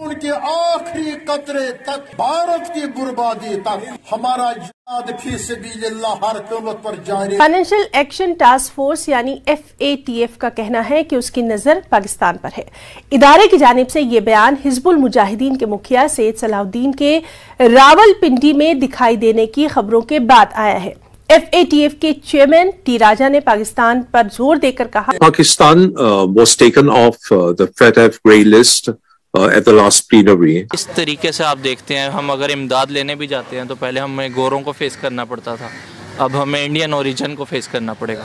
उनके आखिरी कतरे तक भारत की बर्बादी तक हमारा फाइनेंशियल एक्शन टास्क फोर्स यानी एफ का कहना है कि उसकी नजर पाकिस्तान पर है इदारे की जानब से ये बयान हिजबुल मुजाहिदीन के मुखिया सैद सलाउद्दीन के रावलपिंडी में दिखाई देने की खबरों के बाद आया है एफ के चेयरमैन टी राजा ने पाकिस्तान पर जोर देकर कहा Pakistan was taken off the grey list at the last plenary इस तरीके से आप देखते हैं हम अगर इमदाद लेने भी जाते हैं तो पहले हमें गोरों को फेस करना पड़ता था अब हमें इंडियन ओरिजिन को फेस करना पड़ेगा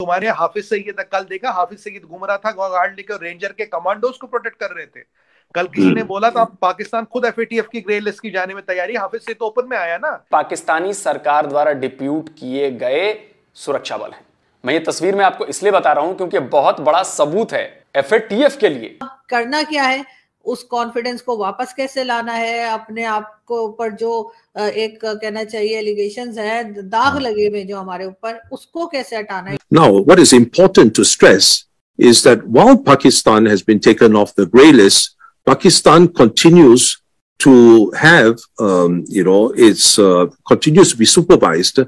तुम्हारे हाफिज सईद कल देखा हाफिज सईद घूम रहा था गार्ड लेकर रेंजर के कमांडोज को प्रोटेक्ट कर रहे थे कल किसी हम्म। ने बोला था पाकिस्तान खुद एफ की ग्रे लिस्ट की जाने में तैयारी हाफिज से तो ओपन में आया ना पाकिस्तानी सरकार द्वारा डिप्यूट किए गए सुरक्षा बल है मैं ये तस्वीर में आपको इसलिए बता रहा हूँ क्योंकि बहुत बड़ा सबूत है एफ के लिए करना क्या है उस कॉन्फिडेंस को वापस कैसे लाना है अपने आप को ऊपर जो एक कहना चाहिए एलिगेशन है दाग हाँ। लगे हुए जो हमारे ऊपर उसको कैसे हटाना है now what is important to stress is that while Pakistan has been taken off the grey list Pakistan continues to have um, you know it's uh, continues to be supervised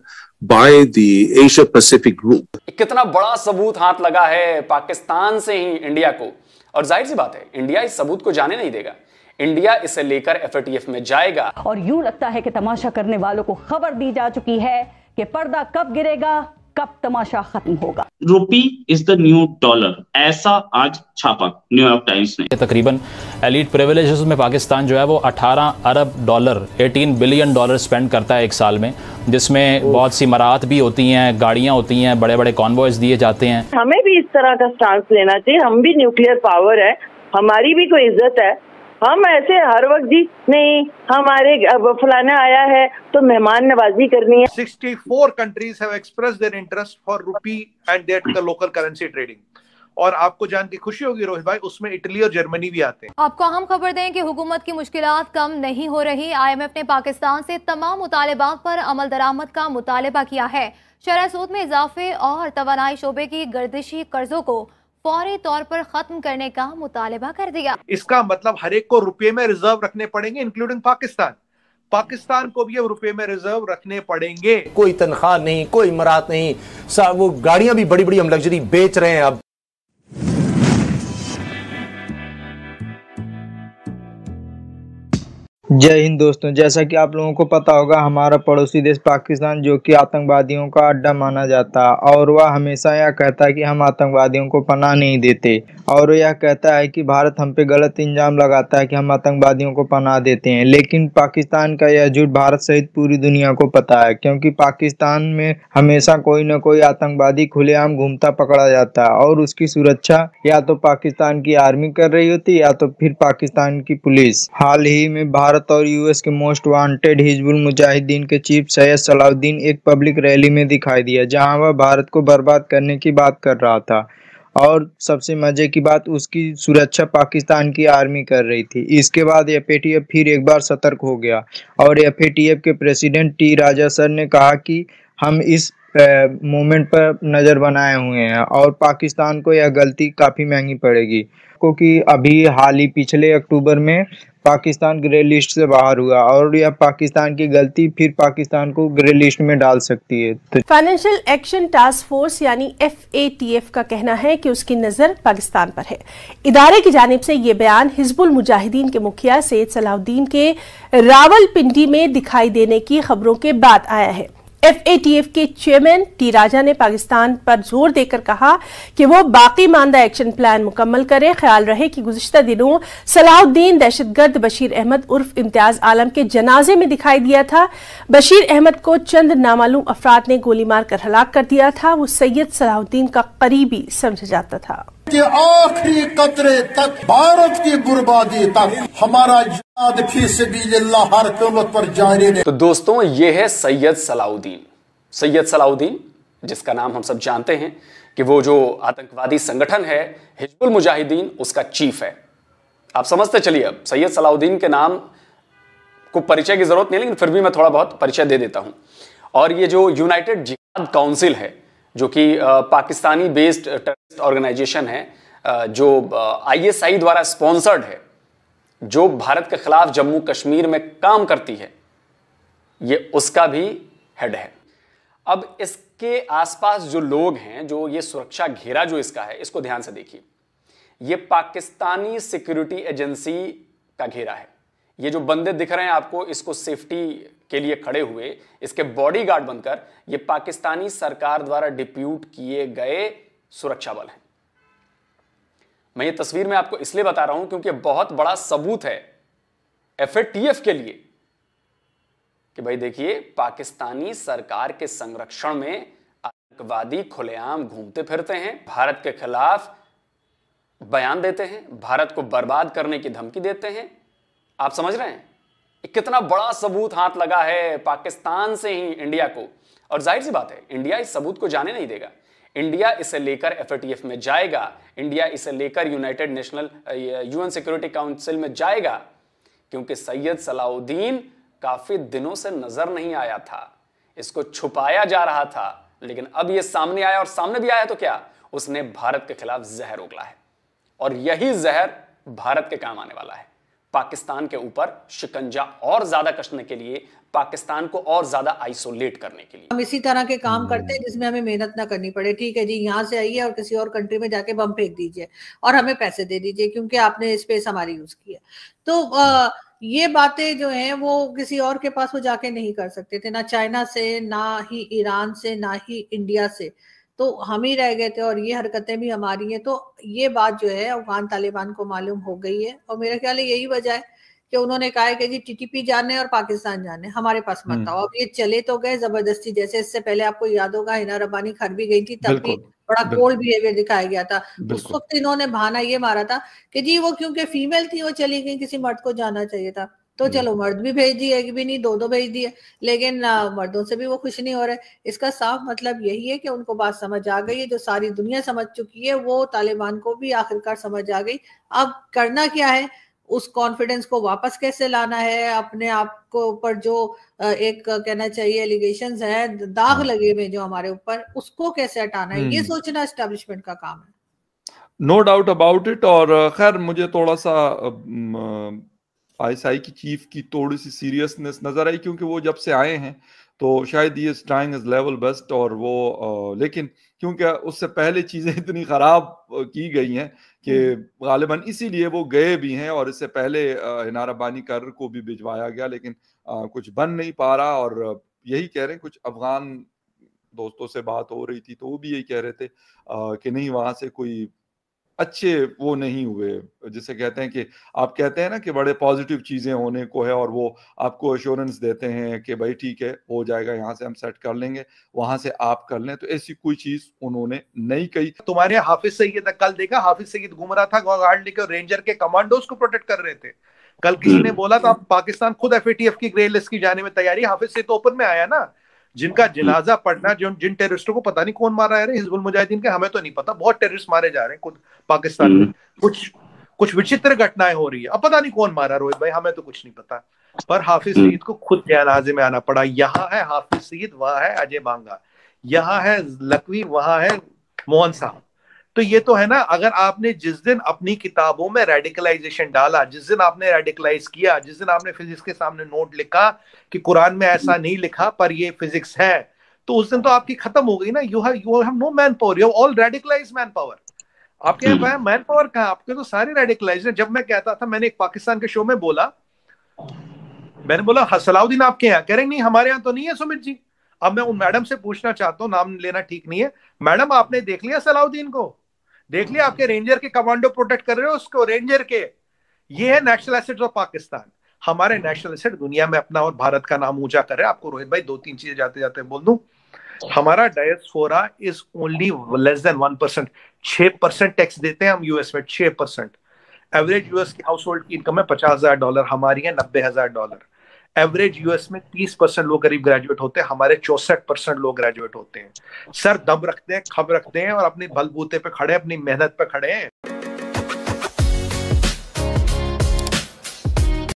by the Asia Pacific Group. कितना बड़ा सबूत हाथ लगा है पाकिस्तान से ही India को और जाहिर सी बात है इंडिया इस सबूत को जाने नहीं देगा इंडिया इसे लेकर एफ में जाएगा और यूं लगता है कि तमाशा करने वालों को खबर दी जा चुकी है कि पर्दा कब गिरेगा कब तमाशा खत्म होगा रूपी इज द न्यू डॉलर ऐसा आज छापा न्यूयॉर्क टाइम्स ने तकरीबन एलिट प्रिवेलेज में पाकिस्तान जो है वो 18 अरब डॉलर 18 बिलियन डॉलर स्पेंड करता है एक साल में जिसमें बहुत सी मरात भी होती हैं गाड़ियाँ होती हैं बड़े बड़े कॉन्वॉयज दिए जाते हैं हमें भी इस तरह का स्टांस लेना चाहिए हम भी न्यूक्लियर पावर है हमारी भी कोई इज्जत है हम ऐसे हर वक्त जी नहीं हमारे फलाना आया है तो मेहमान नवाजी करनी है 64 countries have expressed their interest for rupee and there the local currency trading और आपको जान के खुशी होगी रोहित भाई उसमें इटली और जर्मनी भी आते हैं आपको अहम खबर दें कि हुकूमत की मुश्किल कम नहीं हो रही आईएमएफ ने पाकिस्तान से तमाम मुतालबात पर अमल दरामद का मुतालबा किया है शरा सूद में इजाफे और तोानाई शोबे की गर्दिशी कर्जों को फौरी तौर पर खत्म करने का मुतालबा कर दिया इसका मतलब हर एक को रुपये में रिजर्व रखने पड़ेंगे इंक्लूडिंग पाकिस्तान पाकिस्तान को भी अब रुपए में रिजर्व रखने पड़ेंगे कोई तनख्वाह नहीं कोई इमारत नहीं वो गाड़ियां भी बड़ी बड़ी हम लग्जरी बेच रहे हैं अब जय हिंद दोस्तों जैसा कि आप लोगों को पता होगा हमारा पड़ोसी देश पाकिस्तान जो कि आतंकवादियों का अड्डा माना जाता है और वह हमेशा यह कहता है कि हम आतंकवादियों को पनाह नहीं देते और यह कहता है कि भारत हम पे गलत इंजाम लगाता है कि हम आतंकवादियों को पनाह देते हैं लेकिन पाकिस्तान का यह झूठ भारत सहित पूरी दुनिया को पता है क्योंकि पाकिस्तान में हमेशा कोई ना कोई आतंकवादी खुलेआम घूमता पकड़ा जाता है और उसकी सुरक्षा या तो पाकिस्तान की आर्मी कर रही होती या तो फिर पाकिस्तान की पुलिस हाल ही में भारत भारत और यूएस के मोस्ट वांटेड हिजबुल मुजाहिदीन के चीफ सैयद सलाउद्दीन एक पब्लिक रैली में दिखाई दिया जहां वह भारत को बर्बाद करने की बात कर रहा था और सबसे मज़े की बात उसकी सुरक्षा पाकिस्तान की आर्मी कर रही थी इसके बाद एफ फिर एक बार सतर्क हो गया और एफ के प्रेसिडेंट टी राजा सर ने कहा कि हम इस मोमेंट पर नज़र बनाए हुए हैं और पाकिस्तान को यह गलती काफ़ी महंगी पड़ेगी क्योंकि अभी हाल ही पिछले अक्टूबर में पाकिस्तान ग्रे लिस्ट से बाहर हुआ और यह पाकिस्तान की गलती फिर पाकिस्तान को ग्रे लिस्ट में डाल सकती है तो फाइनेंशियल एक्शन टास्क फोर्स यानी एफ का कहना है कि उसकी नजर पाकिस्तान पर है इदारे की जानब से ये बयान हिजबुल मुजाहिदीन के मुखिया सैयद सलाउद्दीन के रावल पिंडी में दिखाई देने की खबरों के बाद आया है एफएटीएफ के चेयरमैन टी राजा ने पाकिस्तान पर जोर देकर कहा कि वो बाकी मानदा एक्शन प्लान मुकम्मल करे ख्याल रहे कि गुजशत दिनों सलाउद्दीन दहशतगर्द बशीर अहमद उर्फ इम्तियाज आलम के जनाजे में दिखाई दिया था बशीर अहमद को चंद नामालूम अफराद ने गोली मारकर हलाक कर दिया था वो सैयद सलाउद्दीन का करीबी समझा जाता था के आखिरी कतरे तक भारत की बर्बादी तक हमारा याद फीसबील्ला हर कीमत पर जारी रहे तो दोस्तों ये है सैयद सलाउद्दीन सैयद सलाउद्दीन जिसका नाम हम सब जानते हैं कि वो जो आतंकवादी संगठन है हिजबुल मुजाहिदीन उसका चीफ है आप समझते चलिए अब सैयद सलाउद्दीन के नाम को परिचय की जरूरत नहीं लेकिन फिर भी मैं थोड़ा बहुत परिचय दे देता हूं और ये जो यूनाइटेड जिहाद काउंसिल है जो कि पाकिस्तानी बेस्ड टेररिस्ट ऑर्गेनाइजेशन है जो आईएसआई द्वारा स्पॉन्सर्ड है जो भारत के खिलाफ जम्मू कश्मीर में काम करती है ये उसका भी हेड है अब इसके आसपास जो लोग हैं जो ये सुरक्षा घेरा जो इसका है इसको ध्यान से देखिए ये पाकिस्तानी सिक्योरिटी एजेंसी का घेरा है ये जो बंदे दिख रहे हैं आपको इसको सेफ्टी के लिए खड़े हुए इसके बॉडीगार्ड बनकर ये पाकिस्तानी सरकार द्वारा डिप्यूट किए गए सुरक्षा बल हैं मैं ये तस्वीर में आपको इसलिए बता रहा हूं क्योंकि बहुत बड़ा सबूत है एफ के लिए कि भाई देखिए पाकिस्तानी सरकार के संरक्षण में आतंकवादी खुलेआम घूमते फिरते हैं भारत के खिलाफ बयान देते हैं भारत को बर्बाद करने की धमकी देते हैं आप समझ रहे हैं कितना बड़ा सबूत हाथ लगा है पाकिस्तान से ही इंडिया को और जाहिर सी बात है इंडिया इस सबूत को जाने नहीं देगा इंडिया इसे लेकर एफ में जाएगा इंडिया इसे लेकर united national UN security council में जाएगा क्योंकि सैयद सलाउद्दीन काफी दिनों से नजर नहीं आया था इसको छुपाया जा रहा था लेकिन अब यह सामने आया और सामने भी आया तो क्या उसने भारत के खिलाफ जहर उगला है और यही जहर भारत के काम आने वाला है पाकिस्तान के ऊपर शिकंजा और ज्यादा कसने के लिए पाकिस्तान को और ज्यादा आइसोलेट करने के लिए हम इसी तरह के काम हम्म। करते हैं जिसमें हमें मेहनत ना करनी पड़े ठीक है जी यहाँ से आइए और किसी और कंट्री में जाके बम फेंक दीजिए और हमें पैसे दे दीजिए क्योंकि आपने स्पेस हमारी यूज की है तो आ, ये बातें जो है वो किसी और के पास वो जाके नहीं कर सकते थे ना चाइना से ना ही ईरान से ना ही इंडिया से तो हम ही रह गए थे और ये हरकतें भी हमारी हैं तो ये बात जो है अफगान तालिबान को मालूम हो गई है और मेरे ख्याल यही वजह है कि उन्होंने कहा है कि जी टीटीपी जाने और पाकिस्तान जाने हमारे पास मत हम्म। आओ अब ये चले तो गए जबरदस्ती जैसे इससे पहले आपको याद होगा हिना रबानी खर भी गई थी तब भी बड़ा कोल्ड बिहेवियर दिखाया गया था उस वक्त इन्होंने बहाना ये मारा था कि जी वो क्योंकि फीमेल थी वो चली गई किसी मर्द को जाना चाहिए था तो हम्म। चलो मर्द भी भेज दिए एक भी नहीं दो दो भेज दिए लेकिन मर्दों से भी वो खुश नहीं हो रहे इसका साफ मतलब यही है कि उनको बात समझ आ गई है जो सारी दुनिया समझ चुकी है वो तालिबान को भी आखिरकार समझ आ गई अब करना क्या है उस कॉन्फिडेंस को वापस कैसे लाना है अपने आप को ऊपर जो एक कहना चाहिए एलिगेशन है दाग हाँ। लगे हुए जो हमारे ऊपर उसको कैसे हटाना है ये हम्म। सोचना स्टेब्लिशमेंट का काम है नो डाउट अबाउट इट और खैर मुझे थोड़ा सा आईएसआई की चीफ की थोड़ी सी सीरियसनेस नजर आई क्योंकि वो जब से आए हैं तो शायद ये ट्राइंग इज लेवल बेस्ट और वो आ, लेकिन क्योंकि उससे पहले चीज़ें इतनी ख़राब की गई हैं कि हम्म। गालिबा इसीलिए वो गए भी हैं और इससे पहले हिनारा बानी कर को भी भिजवाया गया लेकिन आ, कुछ बन नहीं पा रहा और यही कह रहे हैं कुछ अफगान दोस्तों से बात हो रही थी तो वो भी यही कह रहे थे आ, कि नहीं वहां से कोई अच्छे वो नहीं हुए जिसे कहते हैं कि आप कहते हैं ना कि बड़े पॉजिटिव चीज़ें होने को है और वो आपको एश्योरेंस देते हैं कि भाई ठीक है हो जाएगा यहाँ से हम सेट कर लेंगे वहां से आप कर लें तो ऐसी कोई चीज़ उन्होंने नहीं कही तुम्हारे हाफिज सईद कल देखा हाफिज सईद घूम रहा था गार्ड लेकर रेंजर के कमांडोज को प्रोटेक्ट कर रहे थे कल किसी ने हम्म। बोला था पाकिस्तान खुद एफ की ग्रे लिस्ट की जाने में तैयारी हाफिज सईद तो ओपन में आया ना जिनका जिलाजा पढ़ना जो जिन टेररिस्टों को पता नहीं कौन मारा है हिजबुल मुजाहिदीन के हमें तो नहीं पता बहुत टेररिस्ट मारे जा रहे हैं खुद पाकिस्तान में हम्म। कुछ कुछ विचित्र घटनाएं हो रही है अब पता नहीं कौन मारा रोहित भाई हमें तो कुछ नहीं पता पर हाफिज हम्म। सईद को खुद जनाजे में आना पड़ा यहाँ है हाफिज सईद वहां है अजय बांगा यहाँ है लकवी वहां है मोहन साहब तो ये तो है ना अगर आपने जिस दिन अपनी किताबों में रेडिकलाइजेशन डाला जिस दिन आपने रेडिकलाइज किया जिस दिन आपने फिजिक्स के सामने नोट लिखा कि कुरान में ऐसा नहीं लिखा पर ये फिजिक्स है तो उस दिन तो आपकी खत्म हो गई ना you have you have no manpower you all radicalise manpower आपके यहाँ मैन पावर कहा आपके तो सारे रेडिकलाइज है जब मैं कहता था मैंने एक पाकिस्तान के शो में बोला मैंने बोला हाँ, सलाउद्दीन आपके यहाँ कह रहे नहीं हमारे यहाँ तो नहीं है सुमित जी अब मैं उन मैडम से पूछना चाहता हूँ नाम लेना ठीक नहीं है मैडम आपने देख लिया सलाउद्दीन को देख लिया आपके रेंजर के कमांडो प्रोटेक्ट कर रहे हो उसको रेंजर के ये है नेशनल एसेट ऑफ पाकिस्तान हमारे नेशनल एसेट दुनिया में अपना और भारत का नाम ऊंचा कर रहे आपको रोहित भाई दो तीन चीजें जाते जाते बोल दू हमारा diaspora is only less than one percent छह परसेंट टैक्स देते हैं हम यूएस में छह परसेंट एवरेज यूएस की हाउस होल्ड की इनकम है पचास हजार डॉलर हमारी है नब्बे हजार डॉलर एवरेज यूएस में तीस परसेंट लोग गरीब ग्रेजुएट होते हैं हमारे चौसठ परसेंट लोग ग्रेजुएट होते हैं सर दम रखते हैं खब रखते हैं और अपने बलबूते पे खड़े अपनी मेहनत पे खड़े हैं